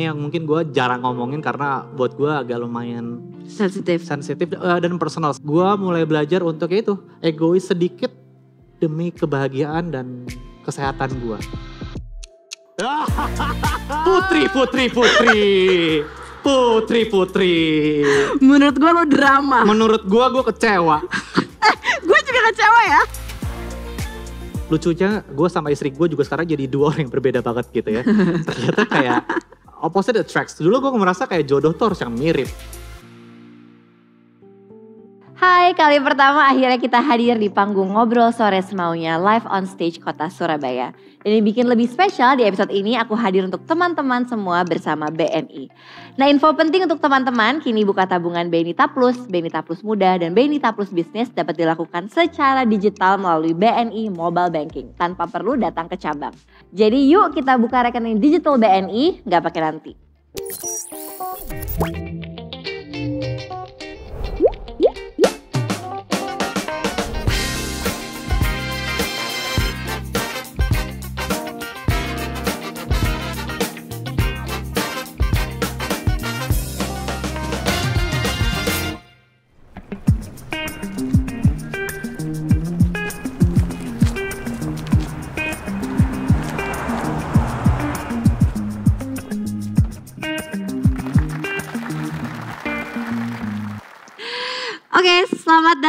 ini yang mungkin gue jarang ngomongin karena buat gue agak lumayan sensitif sensitif uh, dan personal gue mulai belajar untuk itu egois sedikit demi kebahagiaan dan kesehatan gue putri putri putri putri putri menurut gue lo drama menurut gue gue kecewa eh, gue juga kecewa ya lucunya gue sama istri gue juga sekarang jadi dua orang yang berbeda banget gitu ya. Ternyata kayak opposite attracts. Dulu gue merasa kayak jodoh tuh harus yang mirip. Hai, kali pertama akhirnya kita hadir di panggung Ngobrol Sore Semaunya live on stage kota Surabaya. Ini bikin lebih spesial di episode ini aku hadir untuk teman-teman semua bersama BNI. Nah info penting untuk teman-teman, kini buka tabungan BNI Taplus, BNI Taplus Muda, dan BNI Taplus Bisnis dapat dilakukan secara digital melalui BNI Mobile Banking tanpa perlu datang ke cabang. Jadi yuk kita buka rekening digital BNI, nggak pakai nanti.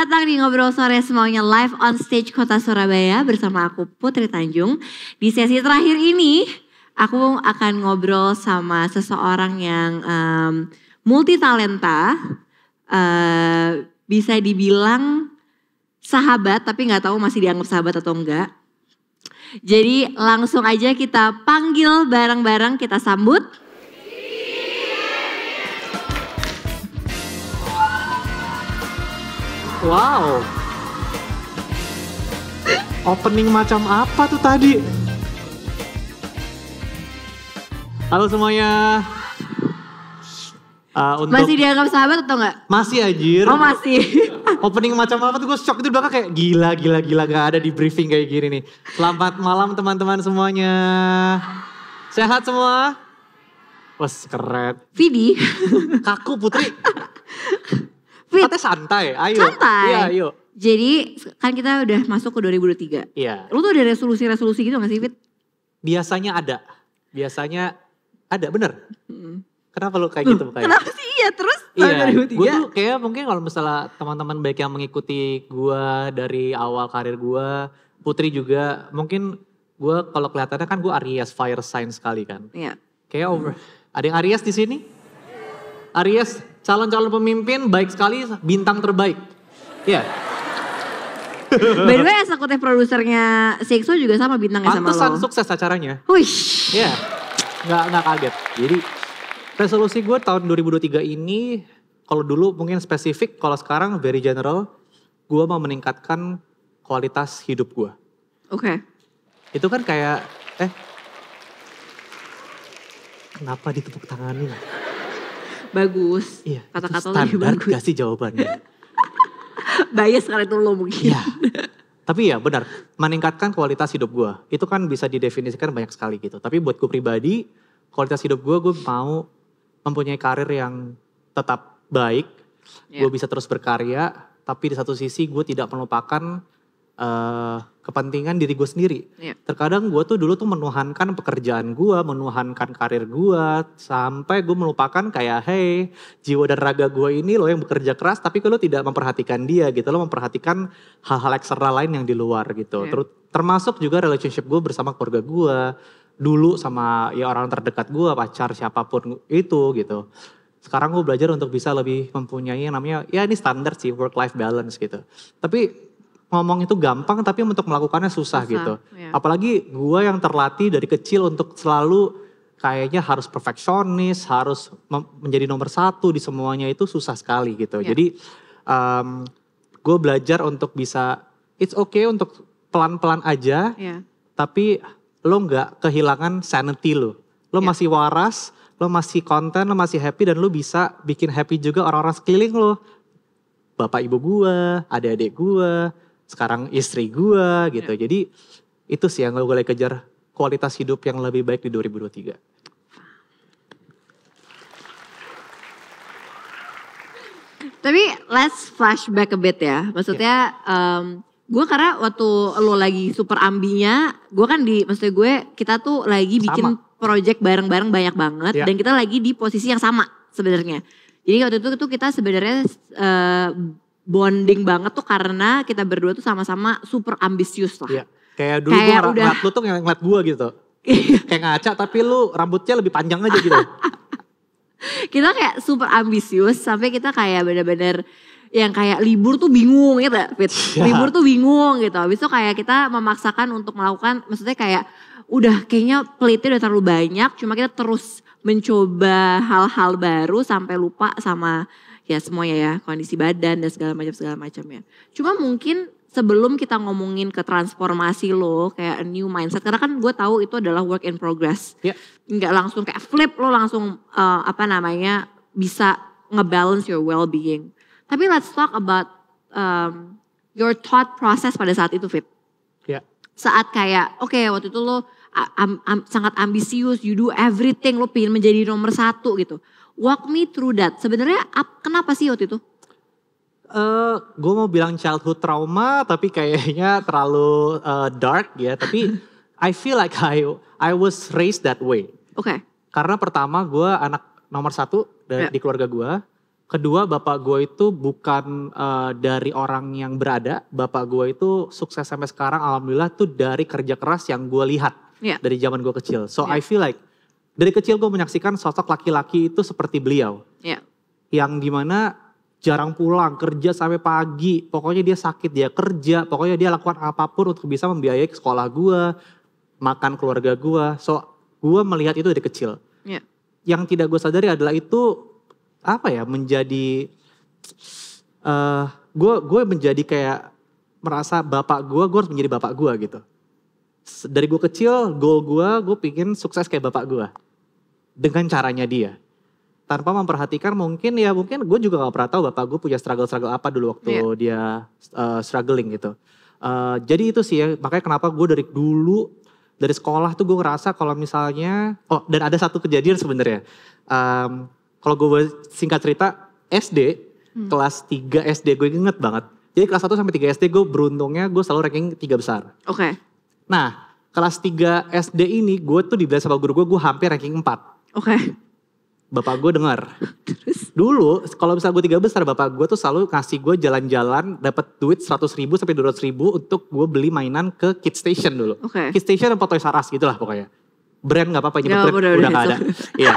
datang di Ngobrol Sore semuanya live on stage Kota Surabaya bersama aku Putri Tanjung. Di sesi terakhir ini aku akan ngobrol sama seseorang yang um, multi talenta, uh, eh, bisa dibilang sahabat tapi nggak tahu masih dianggap sahabat atau enggak. Jadi langsung aja kita panggil bareng-bareng kita sambut Wow. Opening macam apa tuh tadi? Halo semuanya. Uh, untuk... Masih dianggap sahabat atau enggak? Masih anjir. Oh masih. Opening macam apa tuh gue shock itu belakang kayak gila gila gila gak ada di briefing kayak gini nih. Selamat malam teman-teman semuanya. Sehat semua? Wes keren. Vidi. Kaku Putri. Fit. Katanya santai, ayo. Santai. Iya, ayo. Jadi kan kita udah masuk ke 2023. Iya. Lu tuh ada resolusi-resolusi gitu gak sih Fit? Biasanya ada. Biasanya ada, bener. Hmm. Kenapa lu kayak gitu Kayak? Kenapa sih iya terus iya, 2003? Gue tuh kayak mungkin kalau misalnya teman-teman baik yang mengikuti gue dari awal karir gue, Putri juga mungkin gue kalau kelihatannya kan gue Aries fire sign sekali kan. Iya. Kayak over, hmm. ada yang Aries di sini? Aries calon-calon pemimpin baik sekali bintang terbaik. Iya. Yeah. By the way eksekutif produsernya Sixo juga sama bintangnya sama lo. sukses acaranya. Wih. Iya. Yeah. Nggak, nggak kaget. Jadi resolusi gue tahun 2023 ini kalau dulu mungkin spesifik, kalau sekarang very general. Gue mau meningkatkan kualitas hidup gue. Oke. Okay. Itu kan kayak, eh kenapa ditepuk tangannya bagus. Iya, Kata-kata lo lebih bagus. gak sih jawabannya. Bias karena itu lo mungkin. Iya. Tapi ya benar, meningkatkan kualitas hidup gue. Itu kan bisa didefinisikan banyak sekali gitu. Tapi buat gue pribadi, kualitas hidup gue, gue mau mempunyai karir yang tetap baik. Yeah. Gue bisa terus berkarya, tapi di satu sisi gue tidak melupakan uh, kepentingan diri gue sendiri. Yeah. Terkadang gue tuh dulu tuh menuhankan pekerjaan gue, menuhankan karir gue, sampai gue melupakan kayak, hey, jiwa dan raga gue ini lo yang bekerja keras, tapi lo tidak memperhatikan dia gitu, lo memperhatikan hal-hal eksternal lain yang di luar gitu. Yeah. Terus termasuk juga relationship gue bersama keluarga gue, dulu sama ya orang terdekat gue, pacar siapapun itu gitu. Sekarang gue belajar untuk bisa lebih mempunyai yang namanya, ya ini standar sih work life balance gitu. Tapi ngomong itu gampang tapi untuk melakukannya susah, susah gitu. Ya. Apalagi gue yang terlatih dari kecil untuk selalu kayaknya harus perfeksionis, harus menjadi nomor satu di semuanya itu susah sekali gitu. Ya. Jadi um, gue belajar untuk bisa it's okay untuk pelan-pelan aja, ya. tapi lo nggak kehilangan sanity lo. Lo ya. masih waras, lo masih konten, lo masih happy dan lo bisa bikin happy juga orang-orang sekeliling lo. Bapak ibu gue, adik-adik gue, sekarang istri gue gitu. Yeah. Jadi itu sih yang gue lagi kejar kualitas hidup yang lebih baik di 2023. Tapi let's flashback a bit ya. Maksudnya yeah. Iya. um, gue karena waktu lo lagi super ambinya, gue kan di maksudnya gue kita tuh lagi bikin sama. project bareng-bareng banyak banget yeah. dan kita lagi di posisi yang sama sebenarnya. Jadi waktu itu tuh kita sebenarnya uh, bonding banget tuh karena kita berdua tuh sama-sama super ambisius lah. Iya. Kayak dulu kayak gue udah... ngeliat lu tuh ngeliat gue gitu. Iya. kayak ngaca tapi lu rambutnya lebih panjang aja gitu. kita kayak super ambisius sampai kita kayak bener-bener yang kayak libur tuh bingung gitu Fit. Ya. Libur tuh bingung gitu. Habis itu kayak kita memaksakan untuk melakukan maksudnya kayak udah kayaknya pelitnya udah terlalu banyak cuma kita terus mencoba hal-hal baru sampai lupa sama ya semuanya ya kondisi badan dan segala macam segala macam ya. Cuma mungkin sebelum kita ngomongin ke transformasi lo kayak a new mindset karena kan gue tahu itu adalah work in progress yeah. nggak langsung kayak flip lo langsung uh, apa namanya bisa ngebalance your well being tapi let's talk about um, your thought process pada saat itu fit yeah. saat kayak oke okay, waktu itu lo am, am, sangat ambisius you do everything lo pingin menjadi nomor satu gitu Walk me through that. Sebenarnya kenapa sih waktu itu? Uh, eh, gue mau bilang childhood trauma, tapi kayaknya terlalu uh, dark ya. Tapi I feel like I I was raised that way. Oke. Okay. Karena pertama gue anak nomor satu dari, yeah. di keluarga gue. Kedua bapak gue itu bukan uh, dari orang yang berada. Bapak gue itu sukses sampai sekarang alhamdulillah tuh dari kerja keras yang gue lihat yeah. dari zaman gue kecil. So yeah. I feel like dari kecil gue menyaksikan sosok laki-laki itu seperti beliau. Iya. Yang dimana jarang pulang, kerja sampai pagi, pokoknya dia sakit, dia kerja, pokoknya dia lakukan apapun untuk bisa membiayai sekolah gue, makan keluarga gue. So, gue melihat itu dari kecil. Iya. Yang tidak gue sadari adalah itu apa ya menjadi gue eh, gue menjadi kayak merasa bapak gue gue harus menjadi bapak gue gitu dari gue kecil goal gue gue pingin sukses kayak bapak gue dengan caranya dia tanpa memperhatikan mungkin ya mungkin gue juga gak pernah tahu bapak gue punya struggle-struggle apa dulu waktu yeah. dia uh, struggling gitu uh, jadi itu sih ya makanya kenapa gue dari dulu dari sekolah tuh gue ngerasa kalau misalnya oh dan ada satu kejadian sebenarnya um, kalau gue singkat cerita SD hmm. kelas 3 SD gue inget banget jadi kelas 1 sampai 3 SD gue beruntungnya gue selalu ranking 3 besar. Oke. Okay. Nah, kelas 3 SD ini gue tuh di sama guru gue, gue hampir ranking 4. Oke. Okay. Bapak gue denger. Terus? Dulu kalau misalnya gue tiga besar, bapak gue tuh selalu ngasih gue jalan-jalan dapat duit 100 ribu sampai 200 ribu untuk gue beli mainan ke Kid Station dulu. Okay. Kid Station atau Toys R Us gitu lah pokoknya. Brand gak apa-apa, ya, brand udah, udah gak ada. Iya.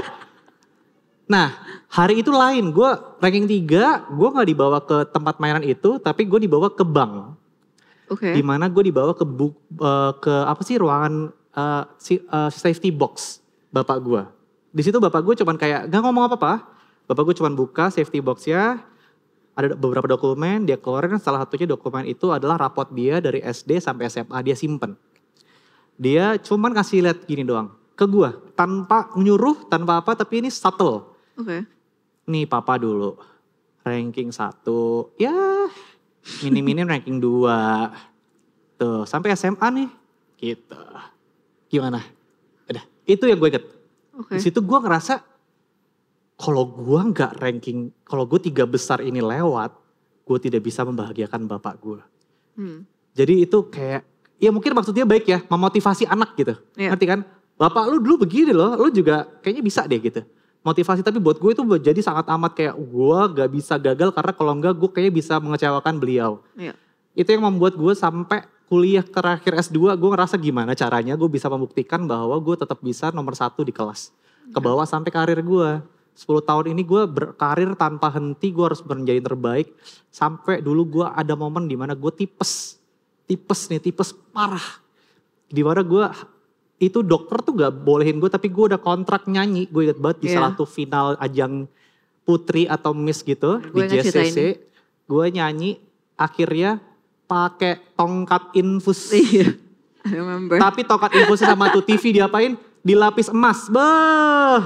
Nah hari itu lain, gue ranking 3, gue gak dibawa ke tempat mainan itu, tapi gue dibawa ke bank Okay. Dimana gue dibawa ke bu, uh, eh, ke apa sih ruangan uh, si, eh, safety box bapak gue. Di situ bapak gue cuman kayak gak ngomong apa-apa. Bapak gue cuman buka safety box ya. Ada beberapa dokumen dia keluarin kan salah satunya dokumen itu adalah rapot dia dari SD sampai SMA dia simpen. Dia cuman kasih lihat gini doang ke gue tanpa menyuruh tanpa apa tapi ini subtle. Oke. Okay. Nih papa dulu ranking satu ya minim-minim ranking 2. Tuh, sampai SMA nih. Gitu. Gimana? Udah, itu yang gue inget. Okay. Di situ gue ngerasa kalau gue nggak ranking, kalau gue tiga besar ini lewat, gue tidak bisa membahagiakan bapak gue. Hmm. Jadi itu kayak, ya mungkin maksudnya baik ya, memotivasi anak gitu. Yeah. Ngerti kan? Bapak lu dulu begini loh, lu juga kayaknya bisa deh gitu motivasi tapi buat gue itu jadi sangat amat kayak gue gak bisa gagal karena kalau enggak gue kayaknya bisa mengecewakan beliau. Iya. Itu yang membuat gue sampai kuliah terakhir S2 gue ngerasa gimana caranya gue bisa membuktikan bahwa gue tetap bisa nomor satu di kelas. Ke iya. bawah sampai karir gue. 10 tahun ini gue berkarir tanpa henti, gue harus menjadi terbaik. Sampai dulu gue ada momen dimana gue tipes. Tipes nih, tipes parah. Dimana gue itu dokter tuh gak bolehin gue tapi gue udah kontrak nyanyi gue inget banget yeah. di iya. salah satu final ajang putri atau miss gitu gua di JCC gue nyanyi akhirnya pakai tongkat infus iya tapi tongkat infusnya sama tuh TV diapain dilapis emas beh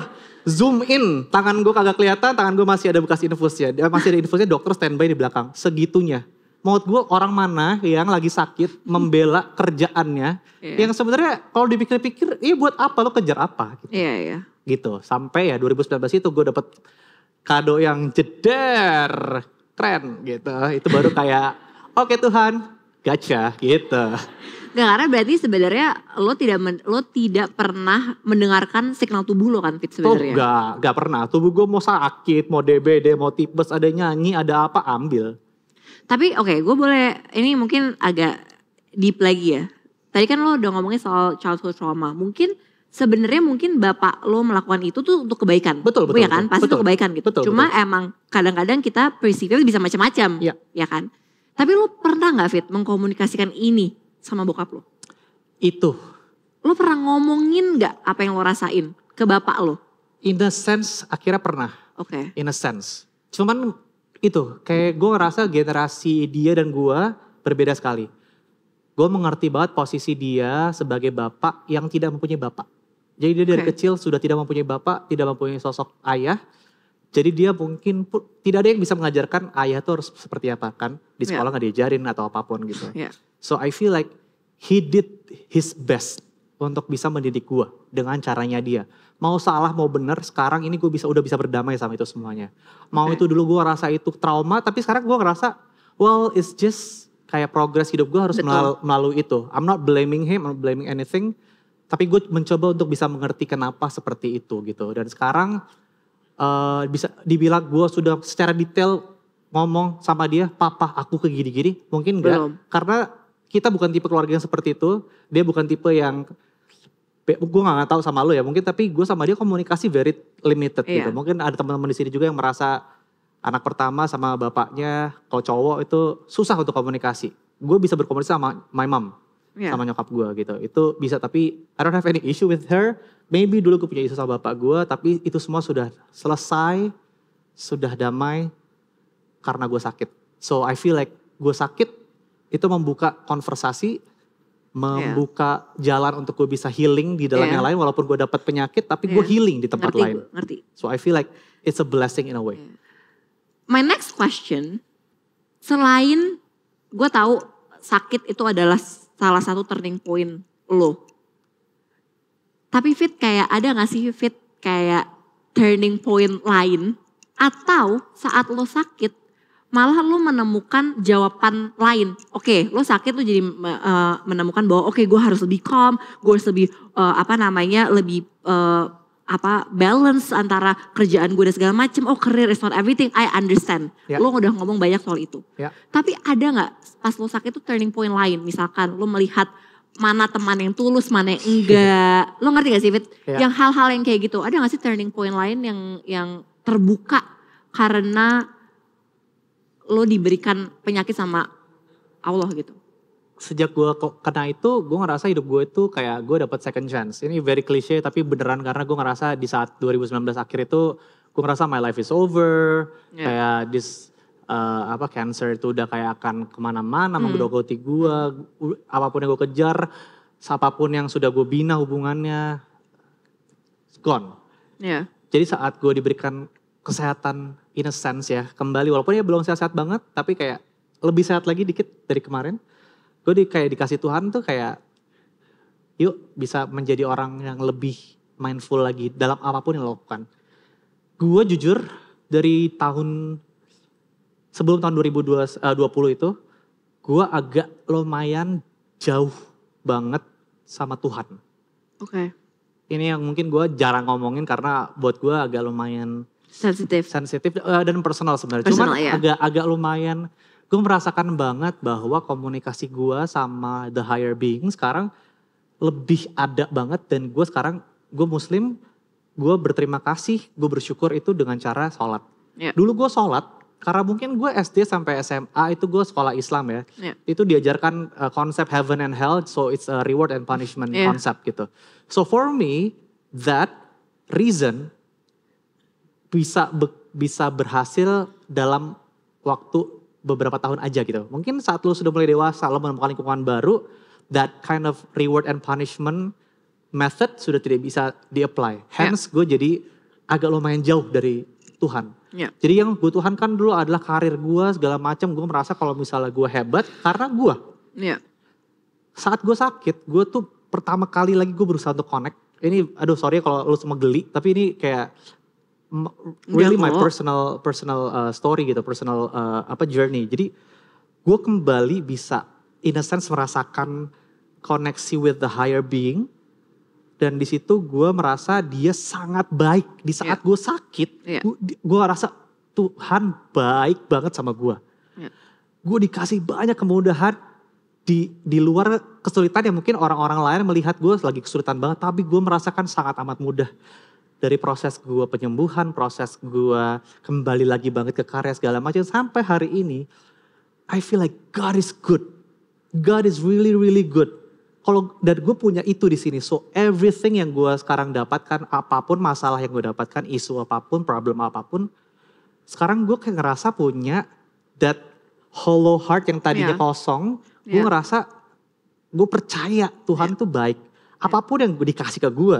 zoom in tangan gue kagak kelihatan tangan gue masih ada bekas infusnya masih ada infusnya dokter standby di belakang segitunya Maut gue orang mana yang lagi sakit membela kerjaannya yeah. yang sebenarnya kalau dipikir-pikir iya buat apa lo kejar apa gitu. Yeah, yeah. Gitu. Sampai ya 2019 itu gue dapet kado yang jeder keren gitu. Itu baru kayak oke okay, Tuhan, gacha gitu. Gak karena berarti sebenarnya lo tidak men, lo tidak pernah mendengarkan signal tubuh lo kan Fit sebenarnya. Tuh gak, gak pernah. Tubuh gue mau sakit, mau DBD, mau tipes, ada nyanyi, ada apa ambil. Tapi oke, okay, gue boleh ini mungkin agak deep lagi ya. Tadi kan lo udah ngomongin soal childhood trauma. Mungkin sebenarnya mungkin bapak lo melakukan itu tuh untuk kebaikan. Betul, betul. Ya kan? Pasti betul, untuk kebaikan gitu. Betul, Cuma betul. emang kadang-kadang kita prinsipnya bisa macam-macam. Ya. ya kan? Tapi lo pernah gak Fit mengkomunikasikan ini sama bokap lo? Itu. Lo pernah ngomongin gak apa yang lo rasain ke bapak lo? In the sense akhirnya pernah. Oke. Okay. In a sense. Cuman itu kayak gue ngerasa generasi dia dan gue berbeda sekali. Gue mengerti banget posisi dia sebagai bapak yang tidak mempunyai bapak. Jadi dia dari okay. kecil sudah tidak mempunyai bapak, tidak mempunyai sosok ayah. Jadi dia mungkin pun tidak ada yang bisa mengajarkan ayah itu harus seperti apa kan di ya. sekolah nggak gak diajarin atau apapun gitu. Yeah. So I feel like he did his best untuk bisa mendidik gue dengan caranya dia mau salah mau bener sekarang ini gue bisa udah bisa berdamai sama itu semuanya mau okay. itu dulu gue rasa itu trauma tapi sekarang gue ngerasa well it's just kayak progres hidup gue harus melalui itu I'm not blaming him I'm not blaming anything tapi gue mencoba untuk bisa mengerti kenapa seperti itu gitu dan sekarang uh, bisa dibilang gue sudah secara detail ngomong sama dia papa aku ke gini-gini mungkin enggak karena kita bukan tipe keluarga yang seperti itu dia bukan tipe yang gue gak tahu sama lo ya mungkin tapi gue sama dia komunikasi very limited yeah. gitu. Mungkin ada teman-teman di sini juga yang merasa anak pertama sama bapaknya kalau cowok itu susah untuk komunikasi. Gue bisa berkomunikasi sama my mom yeah. sama nyokap gue gitu. Itu bisa tapi I don't have any issue with her. Maybe dulu gue punya isu sama bapak gue tapi itu semua sudah selesai, sudah damai karena gue sakit. So I feel like gue sakit itu membuka konversasi membuka yeah. jalan untuk gue bisa healing di dalam yeah. yang lain walaupun gue dapat penyakit tapi yeah. gue iya. healing di tempat ngerti, lain. ngerti. So I feel like it's a blessing in a way. Yeah. My next question, selain gue tahu sakit itu adalah salah satu turning point lo, tapi fit kayak ada gak sih fit kayak turning point lain atau saat lo sakit malah lu menemukan jawaban lain. Oke, okay, lu sakit lu jadi uh, menemukan bahwa oke okay, gue harus lebih calm, gue harus lebih uh, apa namanya lebih uh, apa balance antara kerjaan gue dan segala macam. Oh career is not everything, I understand. Yeah. Lo udah ngomong banyak soal itu. Yeah. Tapi ada nggak pas lo sakit itu turning point lain? Misalkan lo melihat mana teman yang tulus, mana yang enggak. lo ngerti gak sih Fit? Yeah. Yang hal-hal yang kayak gitu. Ada gak sih turning point lain yang yang terbuka karena lo diberikan penyakit sama Allah gitu? Sejak gue kena itu, gue ngerasa hidup gue itu kayak gue dapat second chance. Ini very cliche tapi beneran karena gue ngerasa di saat 2019 akhir itu gue ngerasa my life is over, yeah. kayak this uh, apa cancer itu udah kayak akan kemana-mana hmm. menggerogoti gue, apapun yang gue kejar, siapapun yang sudah gue bina hubungannya, it's gone. Yeah. Jadi saat gue diberikan kesehatan in a sense ya kembali walaupun ya belum sehat-sehat banget tapi kayak lebih sehat lagi dikit dari kemarin gue di, kayak dikasih Tuhan tuh kayak yuk bisa menjadi orang yang lebih mindful lagi dalam apapun yang lo lakukan gue jujur dari tahun sebelum tahun 2020 eh, itu gue agak lumayan jauh banget sama Tuhan oke okay. ini yang mungkin gue jarang ngomongin karena buat gue agak lumayan sensitif sensitif uh, dan personal sebenarnya cuma cuman iya. agak agak lumayan gue merasakan banget bahwa komunikasi gue sama the higher being sekarang lebih ada banget dan gue sekarang gue muslim gue berterima kasih gue bersyukur itu dengan cara sholat yeah. dulu gue sholat karena mungkin gue SD sampai SMA itu gue sekolah Islam ya yeah. itu diajarkan uh, konsep heaven and hell so it's a reward and punishment yeah. konsep gitu so for me that reason bisa be, bisa berhasil dalam waktu beberapa tahun aja gitu. Mungkin saat lo sudah mulai dewasa, lo menemukan lingkungan baru, that kind of reward and punishment method sudah tidak bisa di-apply. Ya. Hence yeah. gue jadi agak lumayan jauh dari Tuhan. Yeah. Jadi yang gue Tuhan kan dulu adalah karir gue segala macam. Gue merasa kalau misalnya gue hebat karena gue. Yeah. Saat gue sakit, gue tuh pertama kali lagi gue berusaha untuk connect. Ini aduh sorry ya kalau lu semua geli, tapi ini kayak really my personal personal uh, story gitu, personal uh, apa journey. Jadi gue kembali bisa in a sense merasakan koneksi with the higher being dan di situ gue merasa dia sangat baik di saat yeah. gue sakit yeah. gue rasa Tuhan baik banget sama gue yeah. gue dikasih banyak kemudahan di di luar kesulitan yang mungkin orang-orang lain melihat gue lagi kesulitan banget tapi gue merasakan sangat amat mudah dari proses gue penyembuhan, proses gue kembali lagi banget ke karya segala macam sampai hari ini, I feel like God is good. God is really really good. Kalau dan gue punya itu di sini, so everything yang gue sekarang dapatkan, apapun masalah yang gue dapatkan, isu apapun, problem apapun, sekarang gue kayak ngerasa punya that hollow heart yang tadinya yeah. kosong, gue yeah. ngerasa gue percaya Tuhan yeah. tuh baik. Apapun yeah. yang dikasih ke gue,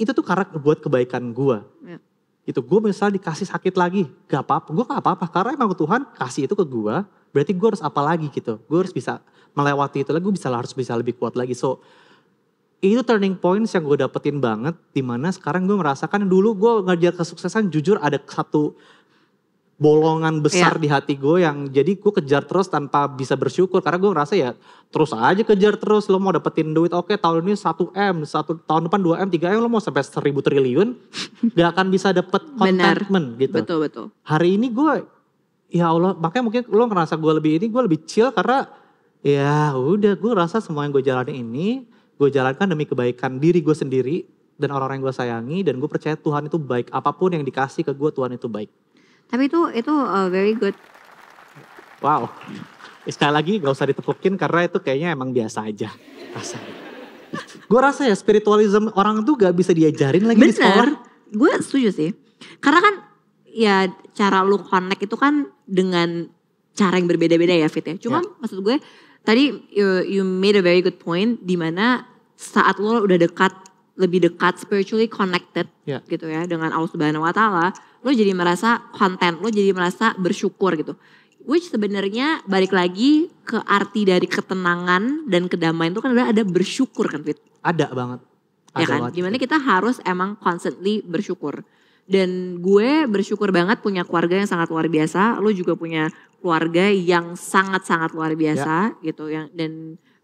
itu tuh karena buat kebaikan gue. Yeah. Itu gue misalnya dikasih sakit lagi, gak apa-apa. Gue gak apa-apa karena emang Tuhan kasih itu ke gue. Berarti gue harus apa lagi gitu. Gue harus bisa melewati itu lagi. Gue bisa harus bisa lebih kuat lagi. So itu turning points yang gue dapetin banget. Dimana sekarang gue merasakan dulu gue ngajar kesuksesan jujur ada satu bolongan besar yeah. di hati gue yang jadi gue kejar terus tanpa bisa bersyukur karena gue ngerasa ya terus aja kejar terus lo mau dapetin duit oke okay, tahun ini 1 m satu tahun depan 2 m 3 m lo mau sampai seribu triliun gak akan bisa dapet contentment Bener. gitu betul betul hari ini gue ya Allah makanya mungkin lo ngerasa gue lebih ini gue lebih chill karena ya udah gue rasa semua yang gue jalani ini gue jalankan demi kebaikan diri gue sendiri dan orang-orang yang gue sayangi dan gue percaya Tuhan itu baik apapun yang dikasih ke gue Tuhan itu baik tapi itu itu uh, very good. Wow. Eh, sekali lagi gak usah ditepukin karena itu kayaknya emang biasa aja rasanya. Gue rasa ya spiritualism orang tuh gak bisa diajarin lagi Bener. di sekolah. Gue setuju sih. Karena kan ya cara lu connect itu kan dengan cara yang berbeda-beda ya Fit ya. Cuma yeah. maksud gue tadi you, you made a very good point di mana saat lo udah dekat lebih dekat spiritually connected yeah. gitu ya dengan Allah Subhanahu wa taala lo jadi merasa konten, lo jadi merasa bersyukur gitu. Which sebenarnya balik lagi ke arti dari ketenangan dan kedamaian itu kan udah ada bersyukur kan Fit? Ada banget. Ya ada ya kan? Banget. Gimana kita harus emang constantly bersyukur. Dan gue bersyukur banget punya keluarga yang sangat luar biasa. Lo juga punya keluarga yang sangat-sangat luar biasa ya. gitu. Yang dan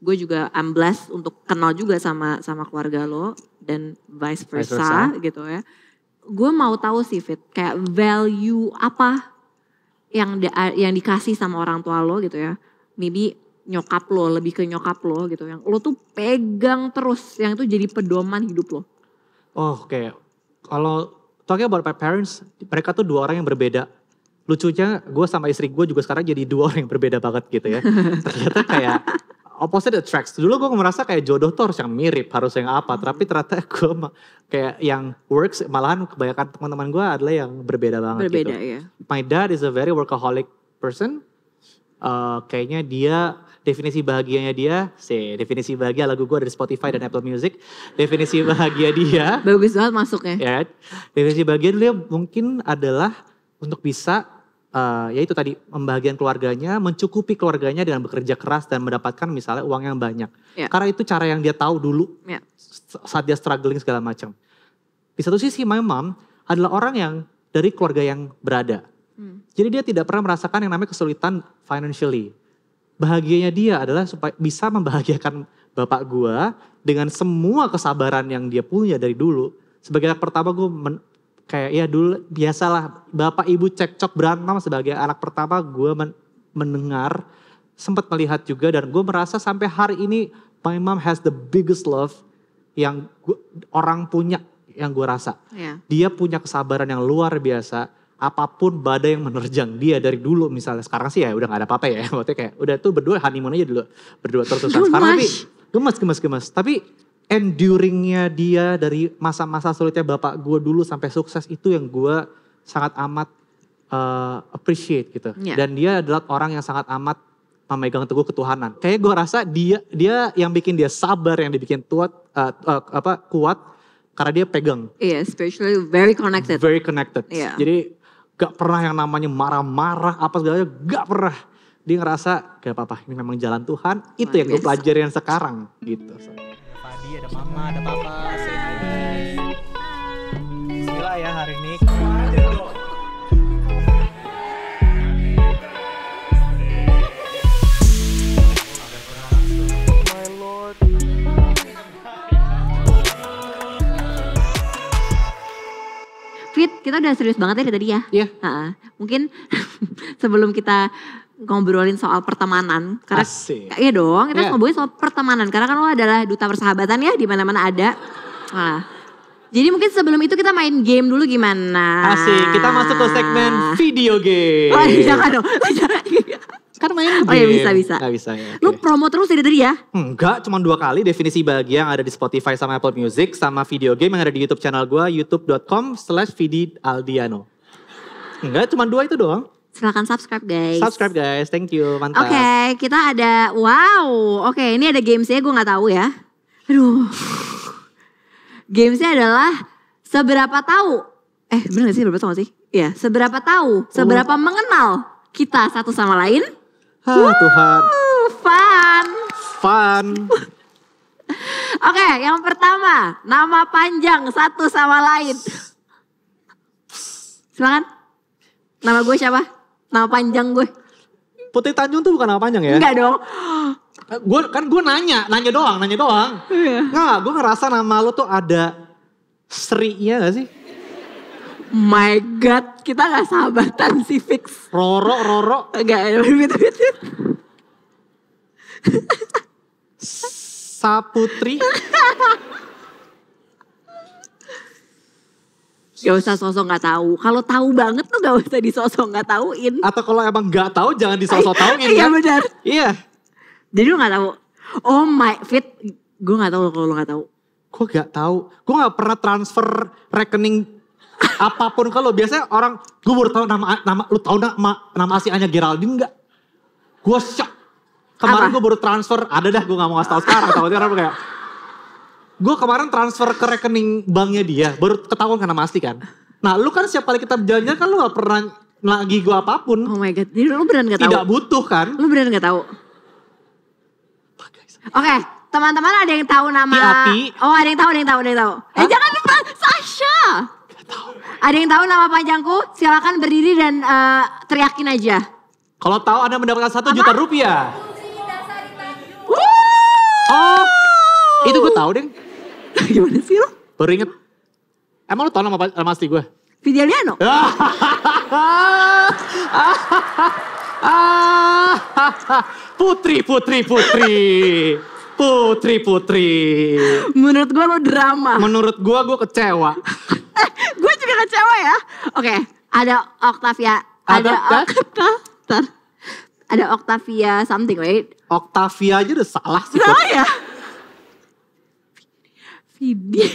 gue juga I'm blessed untuk kenal juga sama sama keluarga lo dan vice versa, vice versa. gitu ya gue mau tahu sih Fit, kayak value apa yang di, yang dikasih sama orang tua lo gitu ya. Maybe nyokap lo, lebih ke nyokap lo gitu. Yang lo tuh pegang terus, yang itu jadi pedoman hidup lo. Oh oke, kalau talking about my parents, mereka tuh dua orang yang berbeda. Lucunya gue sama istri gue juga sekarang jadi dua orang yang berbeda banget gitu ya. Ternyata kayak opposite attracts. Dulu gue merasa kayak jodoh tuh harus yang mirip, harus yang apa. Hmm. Tapi ternyata gue kayak yang works malahan kebanyakan teman-teman gue adalah yang berbeda banget gitu. berbeda, gitu. Ya. My dad is a very workaholic person. Uh, kayaknya dia definisi bahagianya dia, sih definisi bahagia lagu gue dari Spotify dan Apple Music. Definisi bahagia dia. Bagus banget masuknya. Ya, definisi bahagia dia mungkin adalah untuk bisa uh, ya itu tadi membagian keluarganya, mencukupi keluarganya dengan bekerja keras dan mendapatkan misalnya uang yang banyak. Yeah. Karena itu cara yang dia tahu dulu yeah. saat dia struggling segala macam. Di satu sisi my mom adalah orang yang dari keluarga yang berada. Hmm. Jadi dia tidak pernah merasakan yang namanya kesulitan financially. Bahagianya dia adalah supaya bisa membahagiakan bapak gua dengan semua kesabaran yang dia punya dari dulu. Sebagai anak pertama gue kayak ya dulu biasalah bapak ibu cekcok berantem sebagai anak pertama gue men mendengar sempat melihat juga dan gue merasa sampai hari ini my mom has the biggest love yang gua, orang punya yang gue rasa yeah. dia punya kesabaran yang luar biasa apapun badai yang menerjang dia dari dulu misalnya sekarang sih ya udah gak ada apa-apa ya maksudnya kayak udah tuh berdua honeymoon aja dulu berdua terus-terusan sekarang tapi gemes gemes gemes tapi enduringnya dia dari masa-masa sulitnya bapak gue dulu sampai sukses itu yang gue sangat amat uh, appreciate gitu. Yeah. Dan dia adalah orang yang sangat amat memegang teguh ketuhanan. Kayaknya gue rasa dia dia yang bikin dia sabar, yang dibikin tuat uh, uh, apa kuat karena dia pegang. Iya, yeah, spiritually very connected. Very connected. Yeah. Jadi gak pernah yang namanya marah-marah apa segala, gak pernah. Dia ngerasa gak apa-apa, ini memang jalan Tuhan. Itu oh, yang gue pelajarin sekarang gitu. So. Iya, ada mama ada papa say hi ya hari ini Fit, kita udah serius banget ya dari tadi ya. Iya. Yeah. mungkin sebelum kita ngobrolin soal pertemanan. Karena Iya dong, kita yeah. ngobrolin soal pertemanan. Karena kan lo adalah duta persahabatan ya, di mana-mana ada. Nah. Jadi mungkin sebelum itu kita main game dulu gimana? Asik, kita masuk ke segmen video game. Oh, iya, jangan dong. kan main oh, iya, game. Oh ya bisa bisa. Gak bisa ya. Lu promo terus dari tadi ya? Enggak, cuma dua kali definisi bahagia yang ada di Spotify sama Apple Music sama video game yang ada di YouTube channel gue youtube.com slash Aldiano. Enggak, cuma dua itu doang. Silahkan subscribe guys. Subscribe guys, thank you, mantap. Oke, okay, kita ada, wow, oke okay, ini ada gamesnya gue gak tahu ya. Aduh, gamesnya adalah seberapa tahu, eh bener gak sih berapa tahu sih? Iya, seberapa tahu, oh. seberapa mengenal kita satu sama lain. Hah Woo, Tuhan. Fun. Fun. Oke, okay, yang pertama, nama panjang satu sama lain. Silakan. Nama gue siapa? Nama panjang gue. Putri Tanjung tuh bukan nama panjang ya? Enggak dong. Gue kan gue nanya, nanya doang, nanya doang. Iya. Enggak, yeah. gue ngerasa nama lo tuh ada sri ya gak sih? My God, kita gak sahabatan sih fix. Roro, Roro. Enggak, bibit itu? Saputri. Gak usah sosok nggak tahu. Kalau tahu banget tuh gak usah disosok gak tauin. Atau kalau emang gak tahu jangan disosok tauin Iya kan? benar. Iya. Jadi lu gak tahu. Oh my fit, gue gak tahu kalau lu gak tahu. Gue gak tahu. Gue gak pernah transfer rekening apapun kalau biasanya orang gue baru tahu nama nama lu tahu nama nama Anya Geraldine nggak? Gue shock. Kemarin gue baru transfer, ada dah gue gak mau ngasih tau sekarang. Tau-tau orang kayak, gue kemarin transfer ke rekening banknya dia baru ketahuan karena masti kan nah lu kan siapa kali kita jalannya kan lu gak pernah lagi gue apapun oh my god jadi lu beneran gak tahu tidak butuh kan lu beneran gak tahu oke okay. teman-teman ada yang tahu nama Api. oh ada yang tahu ada yang tahu ada yang tahu eh, Hah? eh jangan lupa Sasha tahu. ada yang tahu nama panjangku silakan berdiri dan uh, teriakin aja kalau tahu anda mendapatkan satu juta rupiah Oh, itu gue tahu deh. Gimana sih lo? Baru inget. Emang lo tau nama, nama asli gue? Fideliano. putri, putri, putri. Putri, putri. Menurut gue lo drama. Menurut gue, gue kecewa. eh, gue juga kecewa ya. Oke, ada Octavia. Ada, ada kan? Octavia. Ada Octavia something, right? Octavia aja udah salah sih. Salah ya? Vidi.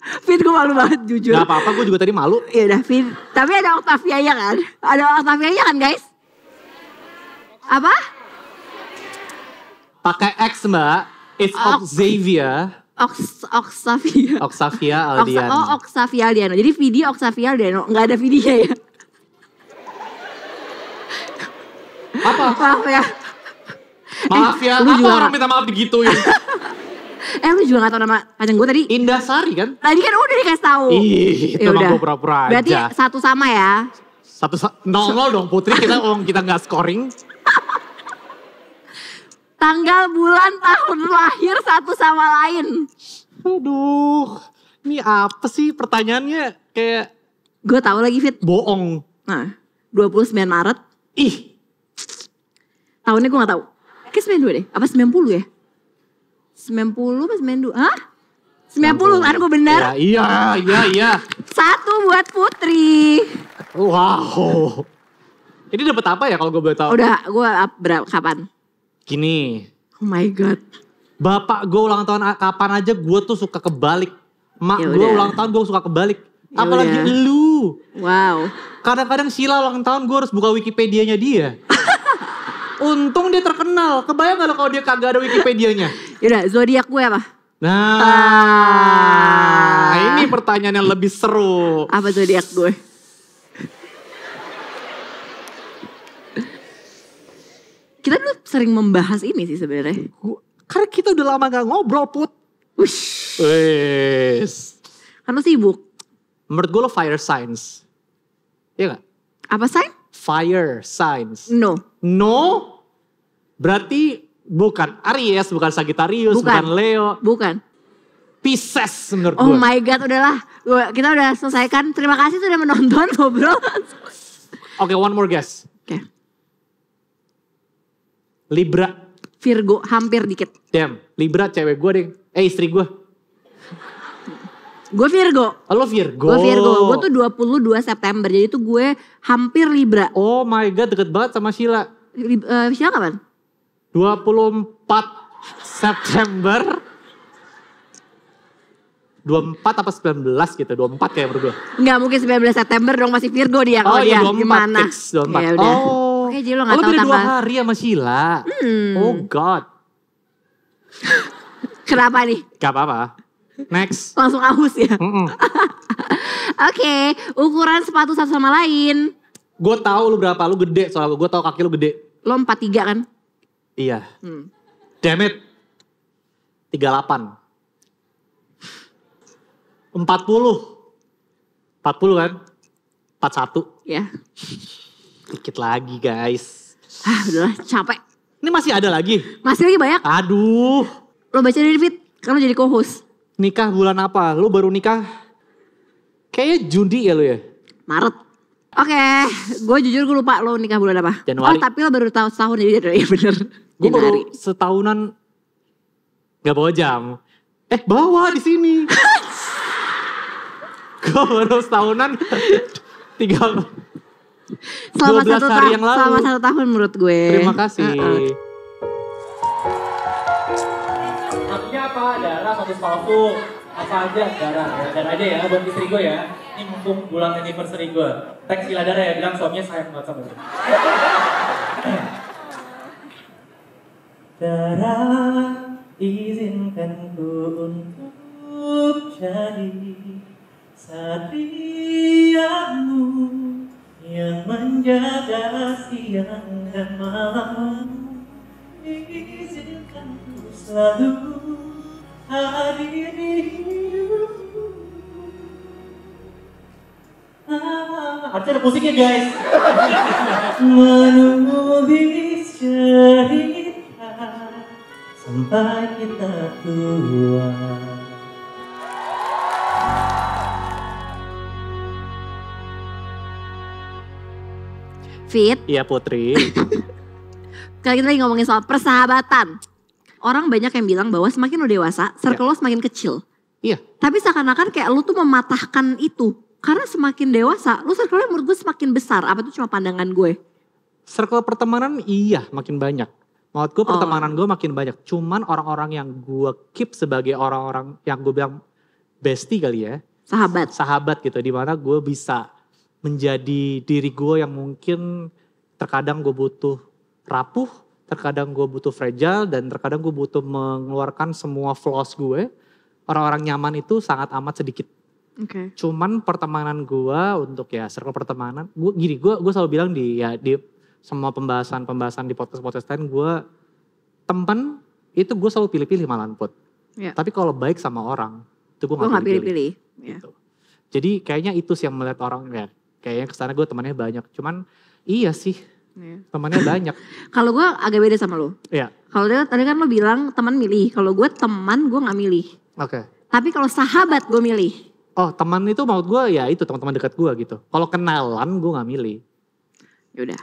Fit gue malu banget jujur. Gak apa-apa gue juga tadi malu. Iya udah Fit. Tapi ada Octavia ya kan? Ada Octavia ya kan guys? Apa? Pakai X mbak. It's Octavia. Ox, Oxavia. Oxavia Aldiano. Ox, oh Oxavia Aldiano. Jadi Vidi Oxavia Aldiano. Gak ada videonya ya. Apa? Maaf ya. Maaf ya, eh, apa orang minta maaf digituin? Eh lu juga gak tau nama kacang gue tadi. Indah Sari kan? Tadi ah, kan udah dikasih tau. Ih, itu emang ya gue pura-pura aja. Berarti satu sama ya? Satu nol nol dong Putri kita ngomong kita gak scoring. Tanggal, bulan, tahun lahir satu sama lain. Aduh, ini apa sih pertanyaannya kayak... Gue tau lagi Fit. Boong. Nah, 29 Maret. Ih. Tahunnya gue gak tahu. sembilan 92 deh, apa 90 ya? 90 pas 92. Hah? 90 kan gue bener? Ya, iya, iya, iya. Satu buat Putri. Wow. Ini dapat apa ya kalau gue boleh tahu? Udah, gue berapa kapan? Gini. Oh my god. Bapak gue ulang tahun kapan aja gue tuh suka kebalik. Mak ya gue ulang tahun gue suka kebalik. Ya Apalagi lu. Wow. Kadang-kadang Sila ulang tahun gue harus buka Wikipedia-nya dia. Untung dia terkenal. Kebayang gak kalau dia kagak ada Wikipedia-nya Yaudah, zodiak gue apa? Nah, ah. ini pertanyaan yang lebih seru. Apa zodiak gue? Kita dulu sering membahas ini sih sebenarnya. Karena kita udah lama gak ngobrol, Put. Wish. Wish. Karena sibuk. Menurut gue lo fire signs. Iya gak? Apa sign? Fire signs. No. No? Berarti Bukan Aries, bukan Sagittarius, bukan, bukan Leo. Bukan. Pisces menurut oh gue. Oh my god, udahlah. Kita udah selesaikan. Terima kasih sudah menonton Bro. Oke, okay, one more guess. Oke. Okay. Libra. Virgo, hampir dikit. Damn, Libra cewek gue deh. Eh istri gue. Gue Virgo. Oh, lo Virgo. Gue Virgo. Gue tuh 22 September. Jadi tuh gue hampir Libra. Oh my God deket banget sama Sheila. Lib uh, Sheila kapan? 24 September 24 apa 19 gitu, 24 kayak berdua. Enggak mungkin 19 September dong masih Virgo dia kalau oh, iya, dia 24, gimana. Fix, 24. Ya, udah. Oh. Oke, jadi lo gak oh, tahu tanggal. dua hari sama Sheila. Hmm. Oh God. Kenapa nih? Gak apa-apa. Next. Langsung aus ya? Mm -mm. Oke, okay, ukuran sepatu satu sama lain. Gue tahu lu berapa, lu gede soalnya gue tahu kaki lu gede. Lo 43 kan? Iya. Hmm. Damn it. 38. 40. 40 kan? 41. Ya. Yeah. Dikit lagi guys. Ah udah capek. Ini masih ada lagi? Masih lagi banyak. Aduh. Lo baca di Fit kan lo jadi co-host. Nikah bulan apa? Lo baru nikah? Kayaknya Juni ya lo ya? Maret. Oke, okay. gue jujur gue lupa lo nikah bulan apa. Januari. Oh tapi lo baru tahu setahun jadi ya iya, bener. Gue baru setahunan nggak bawa jam. Eh bawa di sini. gue baru setahunan tiga. Selama satu tahun, yang lalu. selama satu tahun menurut gue. Terima kasih. Uh -uh. Artinya apa? Darah satu sekolahku apa aja darah, darah aja ya buat istri gue ya ini mumpung bulan anniversary gue. Teks darah ya bilang suaminya sayang banget sama gue. Tara, izinkan ku untuk jadi satriamu yang menjaga siang dan malam. Izinkan ku selalu hadir di hidup Harusnya ada musiknya guys. Menunggu di cerita sampai kita tua. Fit. Iya Putri. Kali kita lagi ngomongin soal persahabatan. Orang banyak yang bilang bahwa semakin lo dewasa, circle ya. lo semakin kecil. Iya. Tapi seakan-akan kayak lo tuh mematahkan itu karena semakin dewasa, lu circle menurut gue semakin besar. Apa tuh cuma pandangan gue? Circle pertemanan iya makin banyak. Menurut gue oh. pertemanan oh. gue makin banyak. Cuman orang-orang yang gue keep sebagai orang-orang yang gue bilang bestie kali ya. Sahabat. Sahabat gitu. Dimana gue bisa menjadi diri gue yang mungkin terkadang gue butuh rapuh. Terkadang gue butuh fragile. Dan terkadang gue butuh mengeluarkan semua flaws gue. Orang-orang nyaman itu sangat amat sedikit Okay. Cuman pertemanan gue untuk ya circle pertemanan, gue gini gue gua selalu bilang di ya di semua pembahasan pembahasan di podcast podcast lain gue temen itu gue selalu pilih-pilih malahan put. Yeah. Tapi kalau baik sama orang itu gue nggak pilih-pilih. Yeah. Ya. Gitu. Jadi kayaknya itu sih yang melihat orang ya. Kayaknya kesana gue temannya banyak. Cuman iya sih yeah. temannya banyak. kalau gue agak beda sama lo. Iya. Yeah. Kalau tadi kan lo bilang teman milih. Kalau gue teman gue nggak milih. Oke. Okay. Tapi kalau sahabat gue milih oh teman itu maut gue ya itu teman-teman dekat gue gitu. Kalau kenalan gue nggak milih. Yaudah.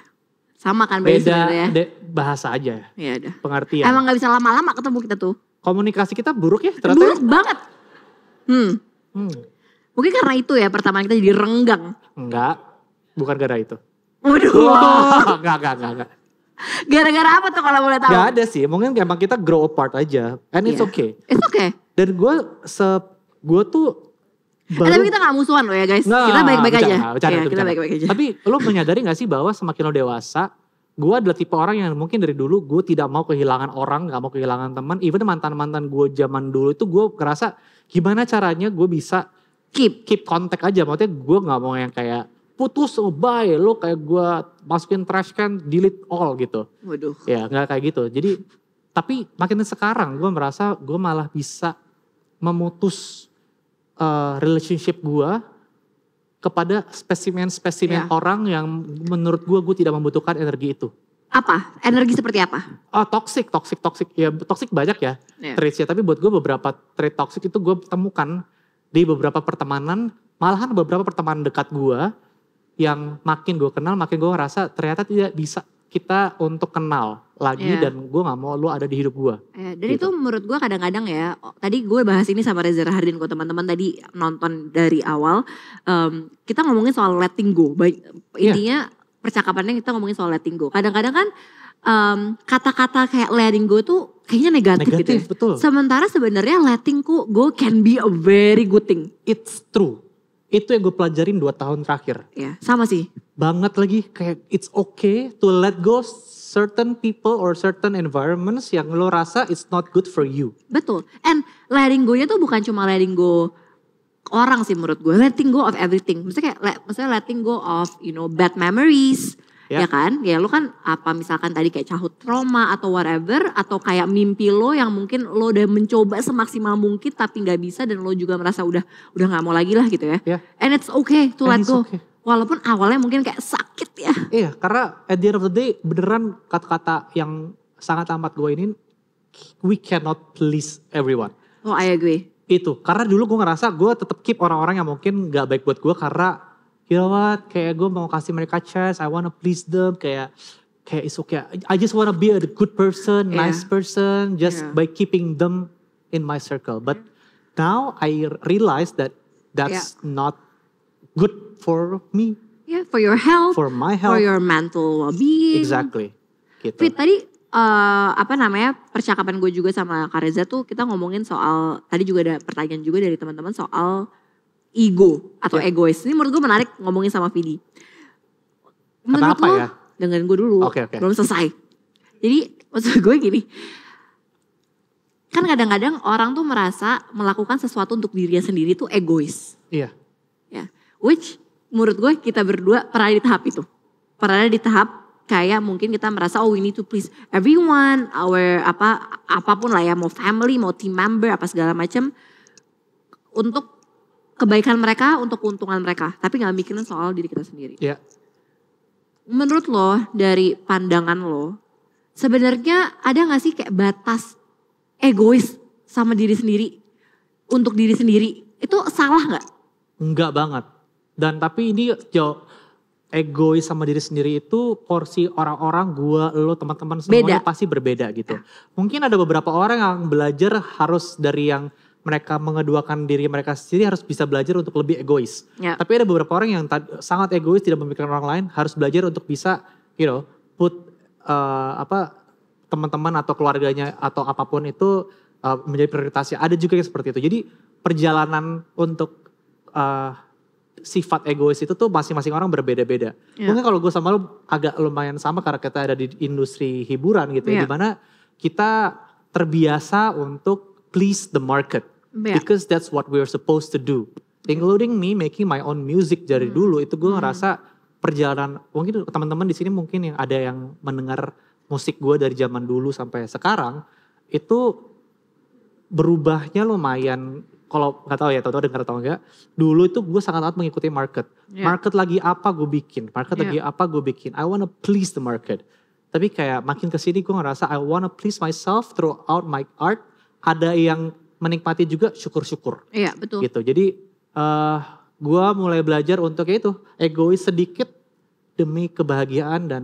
Sama kan beda ya. bahasa aja. Iya udah. Pengertian. Emang nggak bisa lama-lama ketemu kita tuh. Komunikasi kita buruk ya ternyata. Ya? Buruk banget. Hmm. hmm. Mungkin karena itu ya pertama kita jadi renggang. Enggak. Bukan gara itu. Waduh. Wow, enggak, enggak, enggak, enggak. Gara-gara apa tuh kalau boleh tahu? Gak ada sih, mungkin emang kita grow apart aja. And it's yeah. okay. It's okay. Dan gue se gue tuh Eh, Baru, eh, tapi kita gak musuhan loh ya guys. Nah, kita baik-baik aja. Bercanda, ya, kita baik-baik aja. Tapi lo menyadari gak sih bahwa semakin lo dewasa, gue adalah tipe orang yang mungkin dari dulu gue tidak mau kehilangan orang, gak mau kehilangan teman. Even mantan-mantan gue zaman dulu itu gue ngerasa gimana caranya gue bisa keep keep kontak aja. Maksudnya gue gak mau yang kayak putus, oh bye, lo kayak gue masukin trash can, delete all gitu. Waduh. Ya gak kayak gitu. Jadi tapi makin sekarang gue merasa gue malah bisa memutus uh, relationship gue kepada spesimen-spesimen yeah. orang yang menurut gue gue tidak membutuhkan energi itu. Apa? Energi seperti apa? Oh toxic, toxic, toxic. Ya toxic banyak ya yeah. traits ya. Tapi buat gue beberapa trait toxic itu gue temukan di beberapa pertemanan. Malahan beberapa pertemanan dekat gue yang makin gue kenal makin gue ngerasa ternyata tidak bisa kita untuk kenal lagi yeah. dan gue nggak mau lu ada di hidup gue. Yeah. Dan gitu. itu menurut gue kadang-kadang ya, tadi gue bahas ini sama Reza Hardin kok teman-teman tadi nonton dari awal, um, kita ngomongin soal letting go. Iya. Intinya yeah. percakapannya kita ngomongin soal letting go. Kadang-kadang kan um, kata-kata kayak letting go tuh kayaknya negatif, negatif gitu. Ya. Betul. Sementara sebenarnya letting go, go can be a very good thing. It's true. Itu yang gue pelajarin dua tahun terakhir. Ya, sama sih banget lagi kayak it's okay to let go certain people or certain environments yang lo rasa it's not good for you. Betul. And letting go-nya tuh bukan cuma letting go orang sih menurut gue, letting go of everything. Maksudnya kayak let, maksudnya letting go of you know bad memories. Yeah. Ya kan? Ya lo kan apa misalkan tadi kayak cahut trauma atau whatever atau kayak mimpi lo yang mungkin lo udah mencoba semaksimal mungkin tapi nggak bisa dan lo juga merasa udah udah nggak mau lagi lah gitu ya. Yeah. And it's okay to And let go. Okay Walaupun awalnya mungkin kayak sakit ya. Iya, karena at the end of the day beneran kata-kata yang sangat amat gue ini we cannot please everyone. Oh, I agree. Itu, karena dulu gue ngerasa gue tetap keep orang-orang yang mungkin gak baik buat gue karena you know what, kayak gue mau kasih mereka chance, I wanna please them, kayak kayak it's okay. I just wanna be a good person, yeah. nice person, just yeah. by keeping them in my circle. But now I realize that that's yeah. not good for me. Yeah, for your health. For my health. For your mental well-being. Exactly. Gitu. Fit, tadi uh, apa namanya percakapan gue juga sama Kareza tuh kita ngomongin soal tadi juga ada pertanyaan juga dari teman-teman soal ego atau yeah. egois. Ini menurut gue menarik ngomongin sama Vidi. Menurut Kenapa lo, ya? Dengerin gue dulu. Okay, okay. Belum selesai. Jadi maksud gue gini. Kan kadang-kadang orang tuh merasa melakukan sesuatu untuk dirinya sendiri tuh egois. Iya. Yeah. Yeah. Which menurut gue kita berdua pernah di tahap itu. Pernah di tahap kayak mungkin kita merasa oh we need to please everyone, our apa apapun lah ya, mau family, mau team member apa segala macam untuk kebaikan mereka, untuk keuntungan mereka, tapi nggak mikirin soal diri kita sendiri. Yeah. Menurut lo dari pandangan lo, sebenarnya ada nggak sih kayak batas egois sama diri sendiri untuk diri sendiri itu salah nggak? Enggak banget dan tapi ini jauh egois sama diri sendiri itu porsi orang-orang gua lo teman-teman semuanya Beda. pasti berbeda gitu. Ya. Mungkin ada beberapa orang yang belajar harus dari yang mereka mengeduakan diri mereka sendiri harus bisa belajar untuk lebih egois. Ya. Tapi ada beberapa orang yang sangat egois tidak memikirkan orang lain harus belajar untuk bisa you know put uh, apa teman-teman atau keluarganya atau apapun itu uh, menjadi prioritasnya. Ada juga yang seperti itu. Jadi perjalanan untuk uh, sifat egois itu tuh masing-masing orang berbeda-beda. Yeah. Mungkin kalau gue sama lo agak lumayan sama karena kita ada di industri hiburan gitu yeah. ya, iya. dimana kita terbiasa untuk please the market yeah. because that's what we're supposed to do. Including me making my own music dari hmm. dulu itu gue hmm. ngerasa perjalanan mungkin teman-teman di sini mungkin yang ada yang mendengar musik gue dari zaman dulu sampai sekarang itu berubahnya lumayan kalau nggak tahu ya tahu-tahu dengar atau enggak dulu itu gue sangat-sangat mengikuti market yeah. market lagi apa gue bikin market yeah. lagi apa gue bikin I wanna please the market tapi kayak makin kesini gue ngerasa I wanna please myself throughout my art ada yang menikmati juga syukur-syukur iya yeah, betul gitu jadi uh, gue mulai belajar untuk ya itu egois sedikit demi kebahagiaan dan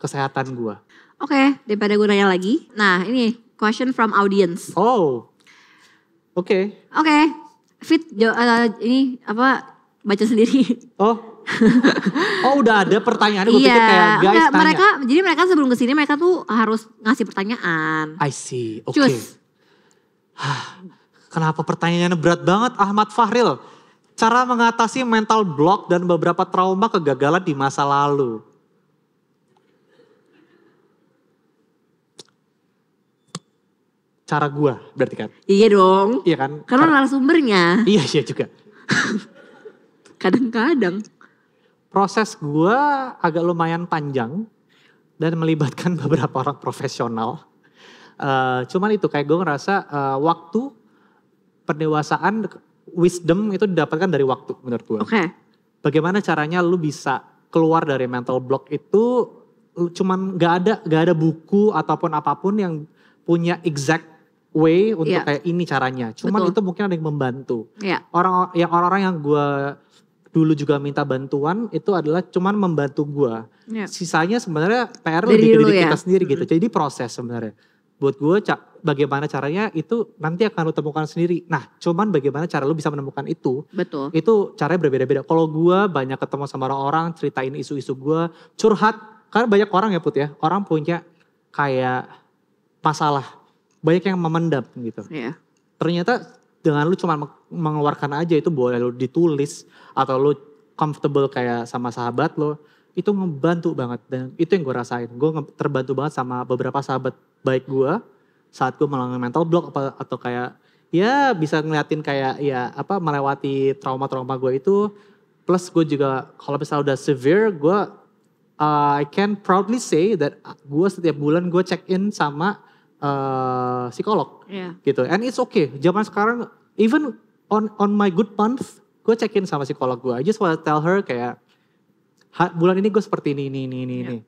kesehatan gue oke okay, daripada gue nanya lagi nah ini question from audience oh Oke. Okay. Oke. Okay. Fit jo, uh, ini apa baca sendiri. Oh. oh udah ada pertanyaan gue iya. pikir kayak guys mereka, tanya. mereka jadi mereka sebelum kesini mereka tuh harus ngasih pertanyaan. I see. Oke. Okay. Kenapa pertanyaannya berat banget Ahmad Fahril? Cara mengatasi mental block dan beberapa trauma kegagalan di masa lalu. cara gua, berarti kan. Iya dong. Iya kan. Karena Kar narasumbernya. Iya iya juga. Kadang-kadang. Proses gua agak lumayan panjang dan melibatkan beberapa orang profesional. Uh, cuman itu kayak gue ngerasa uh, waktu pendewasaan wisdom itu didapatkan dari waktu menurut gue. Oke. Okay. Bagaimana caranya lu bisa keluar dari mental block itu cuman gak ada gak ada buku ataupun apapun yang punya exact way iya. untuk yeah. kayak ini caranya. Cuman Betul. itu mungkin ada yang membantu. Yeah. Orang yang orang-orang yang gue dulu juga minta bantuan itu adalah cuman membantu gue. Yeah. Sisanya sebenarnya PR Dari lebih ke diri ya? kita sendiri gitu. Mm -hmm. Jadi proses sebenarnya. Buat gue bagaimana caranya itu nanti akan lo temukan sendiri. Nah cuman bagaimana cara lo bisa menemukan itu. Betul. Itu caranya berbeda-beda. Kalau gue banyak ketemu sama orang-orang ceritain isu-isu gue. Curhat. Karena banyak orang ya Put ya. Orang punya kayak masalah banyak yang memendam gitu. Yeah. Ternyata dengan lu cuma mengeluarkan aja itu boleh lu ditulis atau lu comfortable kayak sama sahabat lo itu ngebantu banget dan itu yang gue rasain gue terbantu banget sama beberapa sahabat baik gue saat gue melalui mental block apa atau kayak ya bisa ngeliatin kayak ya apa melewati trauma-trauma gue itu plus gue juga kalau misalnya udah severe gue uh, I can proudly say that gue setiap bulan gue check in sama Eh, psikolog yeah. gitu. And it's okay. Zaman sekarang even on on my good month, gue check in sama psikolog gue. I just wanna tell her kayak bulan ini gue seperti ini ini ini ini. Yeah.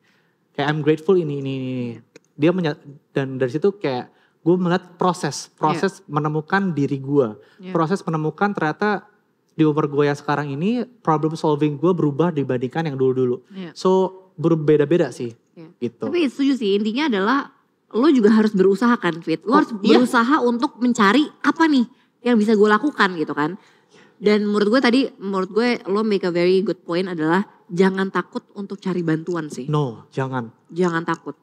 Kayak I'm grateful ini ini ini. Iya. Dia dan dari situ kayak gue melihat proses proses yeah. menemukan diri gue, yeah. proses menemukan ternyata di umur gue yang sekarang ini problem solving gue berubah dibandingkan yang dulu-dulu. Yeah. So berbeda-beda sih. Yeah. Gitu. Tapi setuju sih intinya adalah lo juga harus berusaha kan Fit. Lo oh, harus iya. berusaha untuk mencari apa nih yang bisa gue lakukan gitu kan. Dan menurut gue tadi, menurut gue lo make a very good point adalah jangan takut untuk cari bantuan sih. No, jangan. Jangan takut.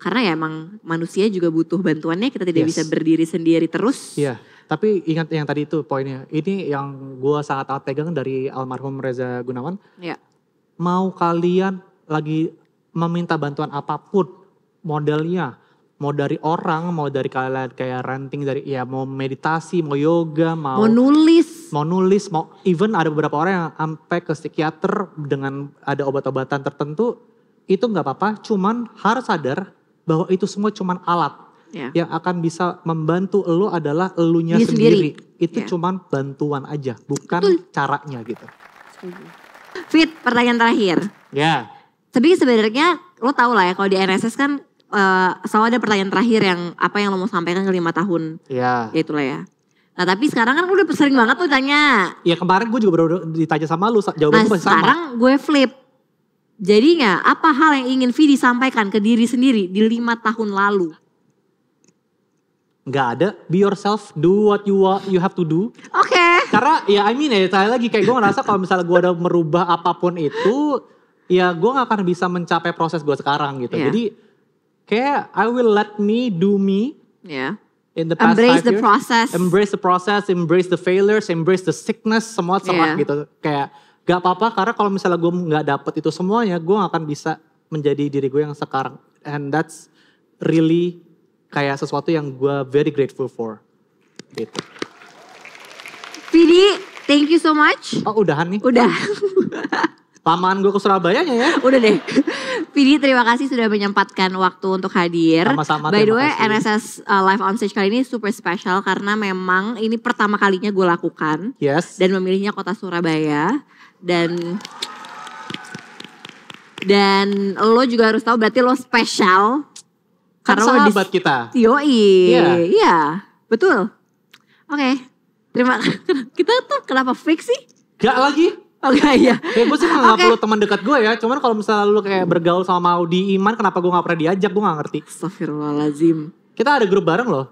Karena ya emang manusia juga butuh bantuannya, kita tidak yes. bisa berdiri sendiri terus. Iya, yeah. tapi ingat yang tadi itu poinnya. Ini yang gue sangat-sangat pegang dari almarhum Reza Gunawan. Iya. Yeah. Mau kalian lagi meminta bantuan apapun modelnya, mau dari orang, mau dari kalian kayak ranting dari ya mau meditasi, mau yoga, mau mau nulis, mau nulis, mau even ada beberapa orang yang sampai ke psikiater dengan ada obat-obatan tertentu itu nggak apa-apa, cuman harus sadar bahwa itu semua cuman alat yeah. yang akan bisa membantu lo adalah elunya Dia sendiri. sendiri. Itu yeah. cuman bantuan aja, bukan Betul. caranya gitu. Fit, pertanyaan terakhir. Ya. Yeah. Tapi sebenarnya lo tau lah ya kalau di NSS kan uh, ada pertanyaan terakhir yang apa yang lo mau sampaikan ke lima tahun. Iya. Ya itulah ya. Nah tapi sekarang kan udah sering banget tuh tanya. Iya kemarin gue juga baru ditanya sama lu jawaban nah, gue masih sama. sekarang gue flip. Jadinya apa hal yang ingin Vidi sampaikan ke diri sendiri di lima tahun lalu? Gak ada. Be yourself. Do what you want, you have to do. Oke. Okay. Karena ya I mean ya saya lagi kayak gue ngerasa kalau misalnya gue ada merubah apapun itu. Ya gue gak akan bisa mencapai proses gue sekarang gitu. Yeah. Jadi kayak I will let me do me. Yeah. In the past embrace the years, process. Embrace the process, embrace the failures, embrace the sickness, semua sama yeah. gitu. Kayak gak apa-apa karena kalau misalnya gue nggak dapet itu semuanya, gue gak akan bisa menjadi diri gue yang sekarang. And that's really kayak sesuatu yang gue very grateful for. Gitu. Vidi, thank you so much. Oh udahan nih. Udah. Lamaan gue ke Surabaya ya. Udah deh. Vidi terima kasih sudah menyempatkan waktu untuk hadir. Sama-sama. By the way, kasih. NSS uh, Live on Stage kali ini super special karena memang ini pertama kalinya gue lakukan. Yes. Dan memilihnya kota Surabaya dan dan lo juga harus tahu berarti lo spesial kan karena sahabat lo di, kita. Iya. Yeah. Iya. betul. Oke. Okay. Terima kita tuh kenapa fix sih? Gak lagi. Oke oh, iya, iya. Ya, gue sih nggak perlu teman dekat gue ya. Cuman kalau misalnya lu kayak bergaul sama Maudi Iman, kenapa gue nggak pernah diajak? Gue nggak ngerti. Astagfirullahalazim. Kita ada grup bareng loh.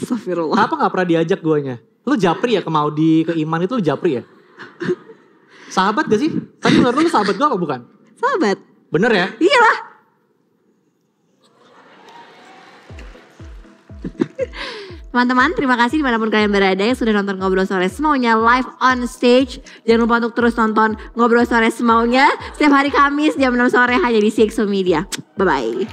Astagfirullah. Kenapa nggak pernah diajak guanya? Lu japri ya ke Maudi, ke Iman itu lu japri ya? sahabat gak sih? Tapi menurut lu sahabat gue apa bukan? Sahabat. Bener ya? Iya lah. Teman-teman, terima kasih dimanapun kalian berada yang sudah nonton Ngobrol Sore Semaunya live on stage. Jangan lupa untuk terus nonton Ngobrol Sore Semaunya setiap hari Kamis jam 6 sore hanya di CXO Media. Bye-bye.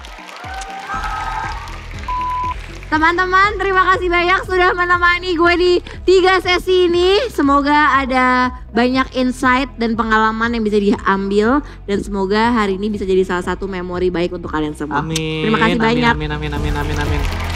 Teman-teman, terima kasih banyak sudah menemani gue di tiga sesi ini. Semoga ada banyak insight dan pengalaman yang bisa diambil dan semoga hari ini bisa jadi salah satu memori baik untuk kalian semua. Amin. Terima kasih amin, banyak. Amin, amin, amin, amin, amin. amin.